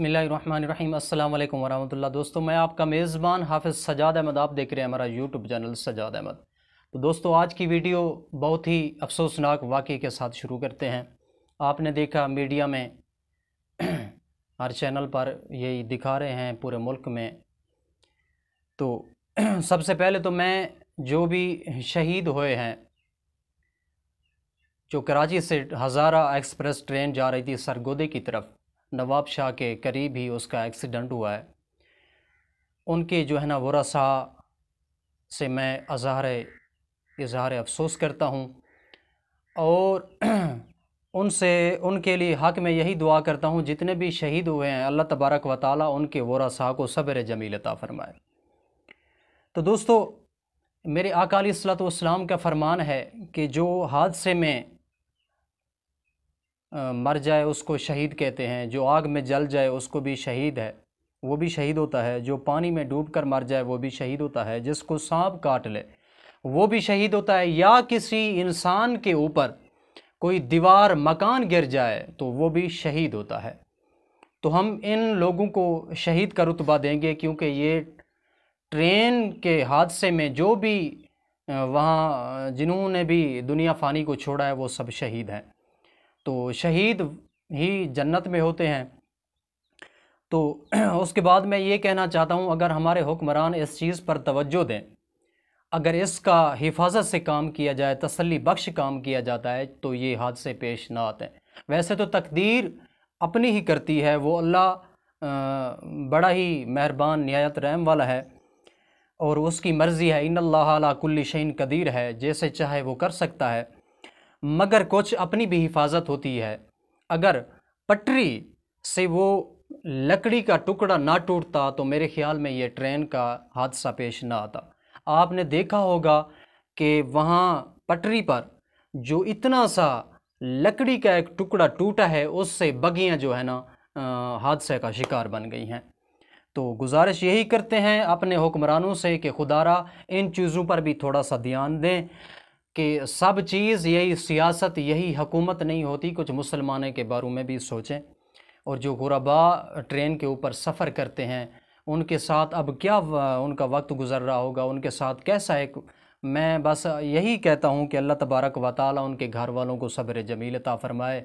बसमीम अल्लाम वरहमल्ला दोस्तों मैं आपका मेज़बान हाफिज़ सजाद अहमद आप देख रहे हैं हमारा यूट्यूब चैनल सजाद अहमद तो दोस्तों आज की वीडियो बहुत ही अफसोसनाक वाक़े के साथ शुरू करते हैं आपने देखा मीडिया में हर चैनल पर यही दिखा रहे हैं पूरे मुल्क में तो सबसे पहले तो मैं जो भी शहीद हुए हैं जो कराची से हज़ारा एक्सप्रेस ट्रेन जा रही थी सरगोदे की तरफ़ नवाब शाह के करीब ही उसका एक्सीडेंट हुआ है उनके जो है ना वसा से मैं अजहार इजहार अफसोस करता हूँ और उनसे उनके लिए हक में यही दुआ करता हूँ जितने भी शहीद हुए हैं अल्लाह तबारक व ताली उनके वसा को सबर जमील अता फ़रमाए तो दोस्तों मेरे अकाली सलात का फ़रमान है कि जो हादसे में मर जाए उसको शहीद कहते हैं जो आग में जल जाए उसको भी शहीद है वो भी शहीद होता है जो पानी में डूब कर मर जाए वो भी शहीद होता है जिसको सांप काट ले वो भी शहीद होता है या किसी इंसान के ऊपर कोई दीवार मकान गिर जाए तो वो भी शहीद होता है तो हम इन लोगों को शहीद का रुतबा देंगे क्योंकि ये ट्रेन के हादसे में जो भी वहाँ जिन्होंने भी दुनिया फ़ानी को छोड़ा है वो सब शहीद हैं तो शहीद ही जन्नत में होते हैं तो उसके बाद मैं ये कहना चाहता हूँ अगर हमारे हुक्मरान इस चीज़ पर तवज्जो दें अगर इसका हिफाजत से काम किया जाए तसली बख्श काम किया जाता है तो ये हादसे पेश ना आते हैं वैसे तो तकदीर अपनी ही करती है वो अल्लाह बड़ा ही मेहरबान नहायत रहम वाला है और उसकी मर्ज़ी है इन अल्लाह कुल्ली शहीन कदीर है जैसे चाहे वो कर सकता है मगर कुछ अपनी भी हिफाजत होती है अगर पटरी से वो लकड़ी का टुकड़ा ना टूटता तो मेरे ख्याल में ये ट्रेन का हादसा पेश ना आता आपने देखा होगा कि वहाँ पटरी पर जो इतना सा लकड़ी का एक टुकड़ा टूटा है उससे बगियाँ जो है ना हादसे का शिकार बन गई हैं तो गुजारिश यही करते हैं अपने हुक्मरानों से कि खुदारा इन चीज़ों पर भी थोड़ा सा ध्यान दें कि सब चीज़ यही सियासत यही हकूमत नहीं होती कुछ मुसलमान के बारे में भी सोचें और जो गुरबा ट्रेन के ऊपर सफ़र करते हैं उनके साथ अब क्या उनका वक्त गुज़र रहा होगा उनके साथ कैसा एक मैं बस यही कहता हूँ कि अल्लाह तबारक व ताल उनके घर वालों को सब्र जमीलता फ़रमाए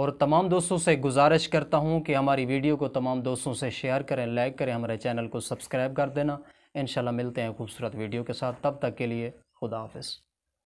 और तमाम दोस्तों से गुजारिश करता हूँ कि हमारी वीडियो को तमाम दोस्तों से शेयर करें लाइक करें हमारे चैनल को सब्सक्राइब कर देना इन मिलते हैं खूबसूरत वीडियो के साथ तब तक के लिए खुदा हाफ़